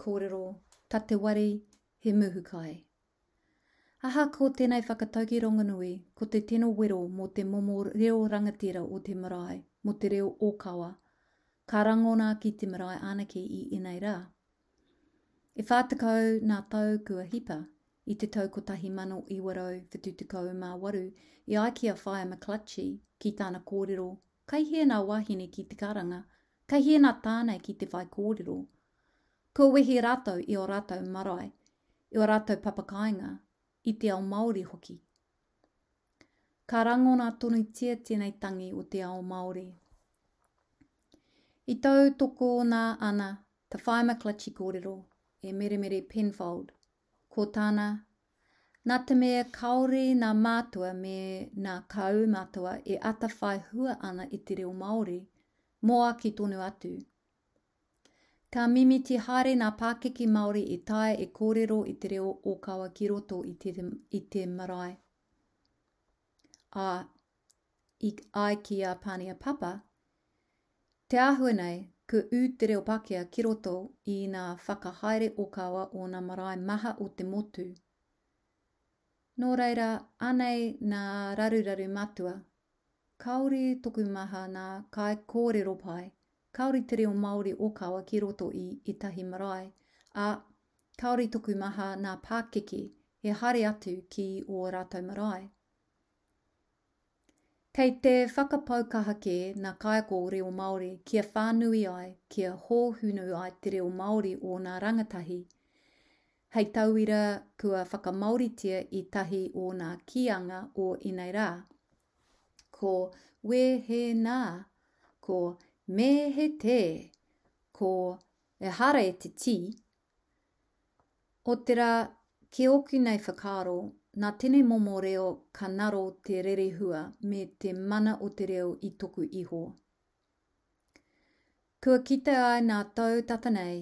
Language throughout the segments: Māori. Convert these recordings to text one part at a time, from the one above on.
kōrero, ta te wari, he muhukai. Aha ko tēnei whakatau ki Ronganui, ko te tino wero mō te momo reo rangatira o te marae, mō te reo ōkawa, ka rangona ki te marae anake i inei rā. E whātakau nā tau kua hipa, i te tau kotahi mano i warau whetutukau mā waru, i aikia whae McClatchy ki tāna kōrero, kai hea nā wahine ki te karanga, kai hea nā tānei ki te whai kōrero, Ko wehi rātou i o rātou marae, i o rātou papakainga, i te ao Māori hoki. Ka rangona tonu tia tēnei tangi o te ao Māori. I tau toko nā ana, te whae maklachi kōrero, e meremere Penfold, ko tāna, nā te mea kaore nā mātua me nā kau mātua e ata whai hua ana i te reo Māori, moa ki tonu atu. Ka mimi ti hare ngā pākeki Māori i tae e kōrero i te reo ōkawa ki roto i te, i te marae. A i ai ki a pānia papa, te ahua nei ka ū te reo pākea ki roto i ngā whakahaere ōkawa o ngā marae maha o te motu. Nō reira, anei ngā rarurari matua, kauri toku maha kai kōrero pāi kaori te reo Māori ōkawa ki roto i itahi marae, a kaori toku maha ngā pākeke he hare atu ki o rātou marae. Kei te whakapaukahake ngā kaiako o reo Māori kia whānui ai, kia hōhunu ai te reo Māori o ngā rangatahi, hei tauira kua whakamauritia i tahi o ngā kianga o inei rā. Ko we he nā, ko me he te ko e hara e te ti. O te ra, ke oki nei whakaro, nā tene momo reo ka naro te rerehua me te mana o te reo i toku iho. Kua kita ai nā tau tatanei,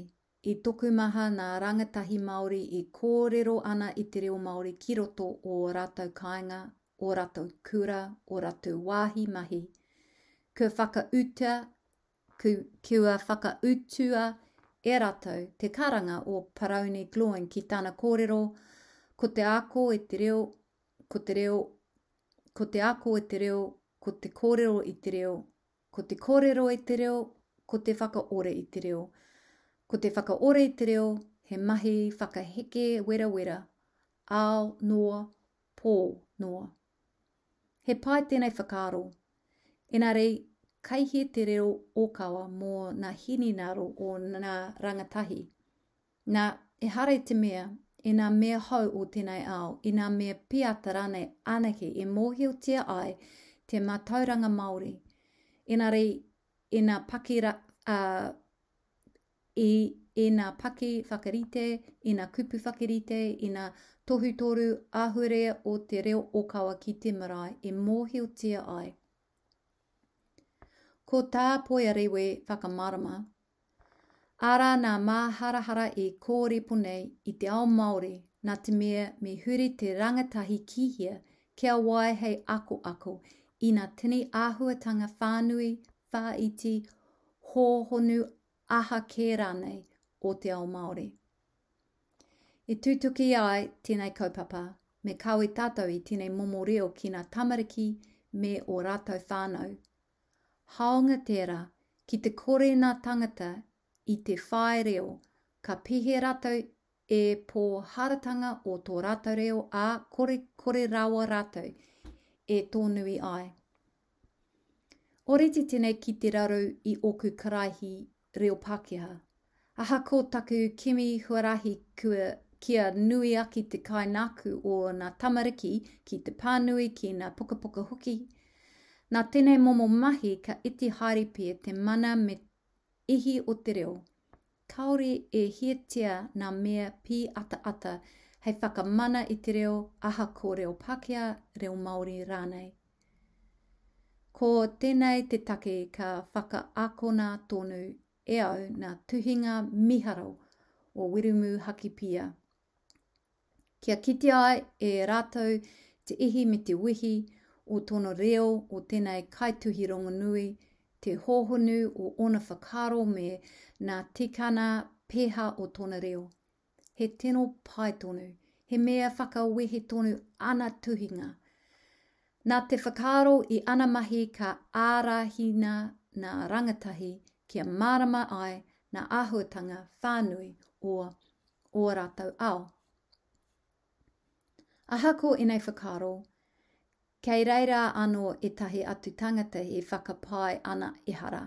i toku maha nā rangatahi Māori i kōrero ana i te reo Māori ki roto o rātou kāinga, o rātou kura, o rātou wāhi mahi. Kua whakauta kua whakautua e ratau te karanga o Parauni Gloin ki tāna kōrero, ko te ako e te reo, ko te reo, ko te ako e te reo, ko te kōrero i te reo, ko te kōrero i e te reo, ko te whakaore i te reo. Ko te whakaore i te reo, he mahi whakaheke wera wera, ao noa, pō noa. He pai tēnei whakaro, Enare, kaihi te reo ōkawa mō ngā hininaro o ngā rangatahi. Nā, e hare te mea, e ngā mea hau o tēnei ao, e ngā mea piatara nei anake e mōhio tia ai te mātauranga Māori. E nā rei, e ngā pakira, a, e, e ngā pake whakarite, e ngā kupu whakarite, e ngā tohu toru ahurea o te reo ōkawa ki te marae, e mōhio tia ai ko tā poiariwe whakamarama. Ara nā māharahara e kōre punei i te ao Māori nā te mea me huri te rangatahi kihia kia wai hei ako ako i nā tini āhuatanga whānui, whāiti, hōhonu aha kē rānei o te ao Māori. I tūtuki ai tēnei kaupapa, me kaui tātou i tēnei momo reo ki nā tamariki me o rātou whānau haonga tērā ki te kore ngā tangata i te whae reo ka pihe rātou e pō haratanga o tō rātou reo ā kore kore rawa rātou e tōnui ai. Oreti tēnei ki te raru i oku karaihi reo Pākehā. Aha ko taku kimi huarahi kua kia nui aki te kainaku o ngā tamariki ki te pānui ki ngā pukapuka hoki. Nā tēnei momo mahi ka iti haere pia te mana me ihi o te reo. Kaori e hietia nā mea pī ata ata hei whakamana i te reo aha ko reo Pākehā reo Māori rānei. Ko tēnei te take ka whakaakona tonu e au nā tuhinga miharo o Wirumu Hakipia. Kia kiti ai e rātou te ihi me te wihi, o tono reo o tēnei kaituhi nui te hohonu o ona whakaro me nā tikana peha o tono reo. He tino pai tonu, he mea whakawehe tonu ana tuhinga. Nā te whakaro i ana mahi ka ārahina nā rangatahi kia marama ai nā ahuatanga whānui o o rātou ao. Ahako i nei whakaro, Kei reira anō e tahi atu tangata e whakapai ana ehara.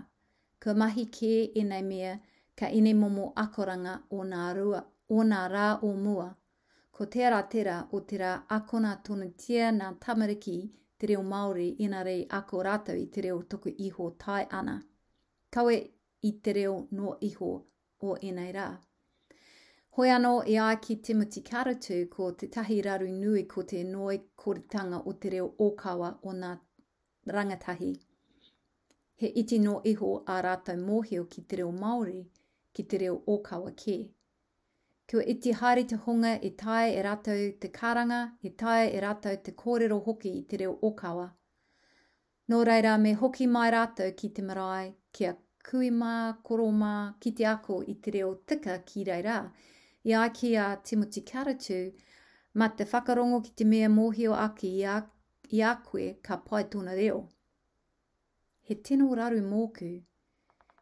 Ka mahi kē enei mea ka ene momo akoranga o nā, rua, o nā rā o mua. Ko te ara tera o te akona tonu tia nā tamariki te reo Māori enarei ako rātau i te reo toku iho tai ana. Kawe i te reo no iho o enei rā. Hoi anō e ai ki Timothy Karatu ko te tahi raru nui ko te noi koritanga o te reo ōkawa o ngā rangatahi. He iti no iho a rātou mōhio ki te reo Māori, ki te reo ōkawa kē. Kua iti haere te hunga e tae e rātou te karanga, e tae e rātou te kōrero hoki i te reo ōkawa. Nō reira me hoki mai rātou ki te marae, kia kuima, koroma, ki te ako i te reo tika ki reira, i aiki a Timothy Karatu, ma te whakarongo ki te mea mōhio aki i, a, i a koe ka pai tōna reo. He tino raru mōku.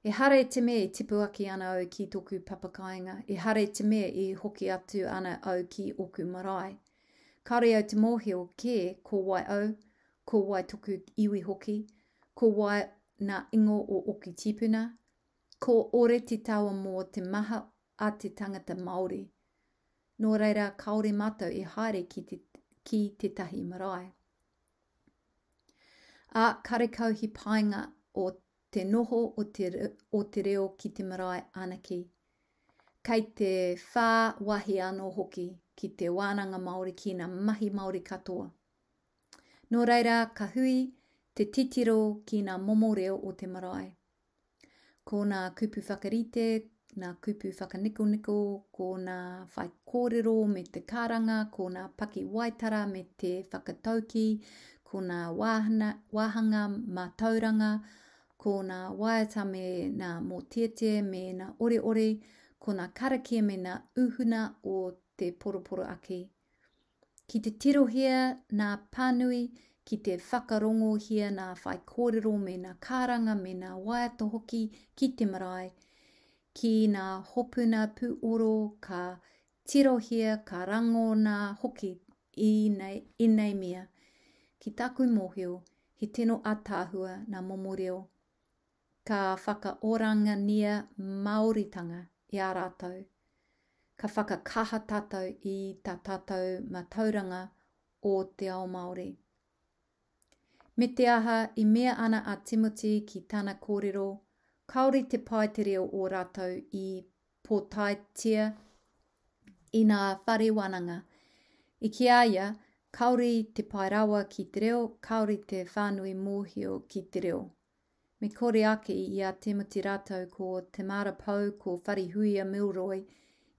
E hare e te mea i tipu aki ana au ki tōku papakainga, e hare e te mea i hoki atu ana au ki oku marae. Kare au te mōhio ke ko wai au, ko wai tōku iwi hoki, ko wai na ingo o oki tipuna, ko ore te tawa mō te maha a te tangata Māori. Nō reira, kaore mātou e haere ki, te, ki tetahi marae. A karekau hi painga o te noho o te, o te reo ki te marae anaki. Kei te whā wahi anō hoki ki te wānanga Māori ki ngā mahi Māori katoa. Nō reira, ka hui te titiro ki ngā momo reo o te marae. Ko ngā kupu whakarite, ngā kupu whakanikoniko, ko ngā whai me te karanga, ko ngā paki waitara me te whakatauki, ko ngā wāhanga mā tauranga, ko ngā waiata me ngā motete me ngā oreore, ko ngā karake me ngā uhuna o te poroporo aki. Ki te tirohia ngā pānui, ki te whakarongo hia ngā whai me ngā karanga me ngā waiata hoki ki te marae, ki ngā hopuna pūoro ka tirohia ka rango ngā hoki i nei, i nei mea. Ki taku mōhio, he tino atāhua ngā momoreo. Ka whakaoranga nia mauritanga i a rātou. Ka whakakaha tātou i tā tātou matauranga o te ao Māori. Me te aha i mea ana a Timothy ki tāna kōrero, kauri te pai te reo o rātou i pōtaitia i ngā whare wananga. I ki aia, kaori te pai rawa ki te reo, kaori te whānui mōhio ki te reo. Me kore ake i a temati rātou ko te marapau ko whare huia milroi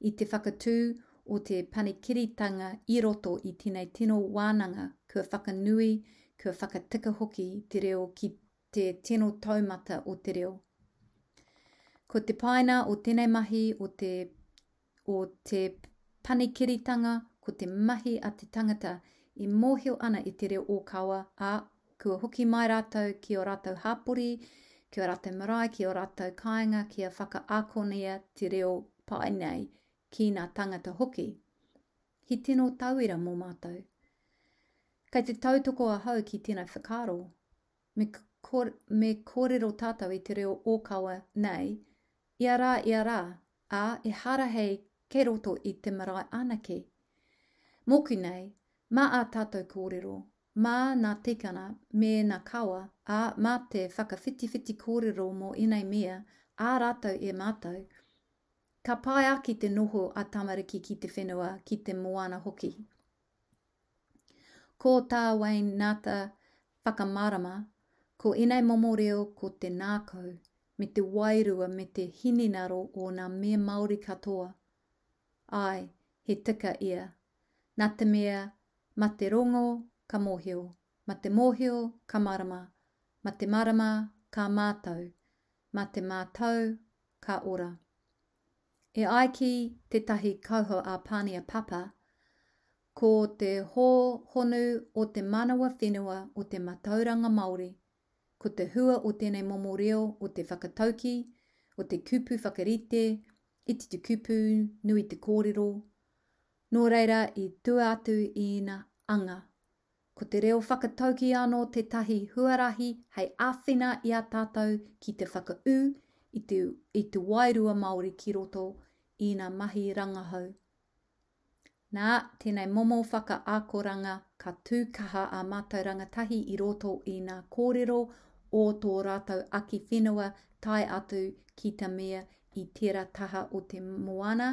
i te whakatū o te panikiritanga i roto i tēnei tino wānanga kua whakanui, kua whakatika hoki te reo ki te tino taumata o te reo ko te paina o tēnei mahi o te, o te panikiritanga, ko te mahi a te tangata i mōhio ana i te reo ōkawa a kua hoki mai rātou ki o rātou hāpuri, ki o rātou marae, ki o rātou kāinga, ki a whaka ākonea te reo pai nei ki ngā tangata hoki. Hi tino tauira mō mātou. Kei te tautoko a hau ki tēnei whakaro, me, kore, me kōrero tātou i te reo ōkawa nei, Ia rā, a rā, ā e hara hei ke roto i te marae anake. Moki nei, mā a tātou kōrero, mā nā tikana me nā kawa, ā mā te whakawhitiwhiti kōrero mō inai mea, ā rātou e mātou. Ka pai aki te noho a tamariki ki te whenua, ki te moana hoki. Ko tā Wayne Nata whakamarama, ko inai momo reo ko Ko te nākau me te wairua me te hininaro o ngā mea Māori katoa. Ai, he tika ia. Nā te mea, ma te rongo ka mōhio, ma te mōhio ka marama, ma te marama ka mātau, ma te mātau ka ora. E ai ki te tahi kauho a pānia papa, ko te hō honu o te manawa whenua o te matauranga Māori ko te hua o tēnei momo reo o te whakatauki, o te kupu whakarite, i te kupu nui te kōrero. Nō reira i tua atu i ina anga. Ko te reo whakatauki anō te tahi huarahi hei āwhina i a tātou ki te whakau i te, i te wairua Māori ki roto i ina mahi rangahau. Nā, tēnei momo whaka ākoranga ka tūkaha a mātauranga tahi i roto i nā kōrero o tō rātou aki whenua tai atu ki te mea i tērā taha o te moana,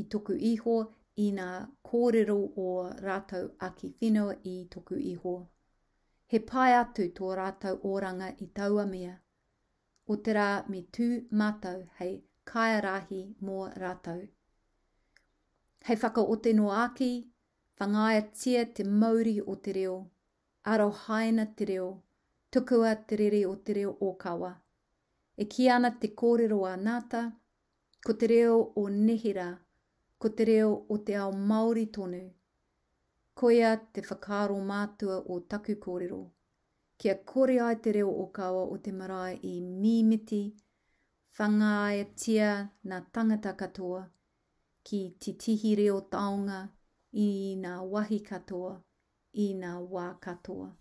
i tuku iho, i nā kōrero o rātou aki whenua i tuku iho. He pai atu tō rātou oranga i taua mea. O te rā me tū mātou hei kairahi mō rātou. Hei whaka o te no aki, whangaia tia te mauri o te reo, aro haina te reo, tukua te rere o te reo ōkawa. E ki ana te kōrero a nāta, ko te reo o nehera, ko te reo o te ao Māori tonu. Koia te whakaro mātua o taku kōrero. Kia kore ai te reo ōkawa o te marae i mīmiti, whangāe tia na tangata katoa, ki te tihi reo taonga i nā wahi katoa, i nā wā katoa.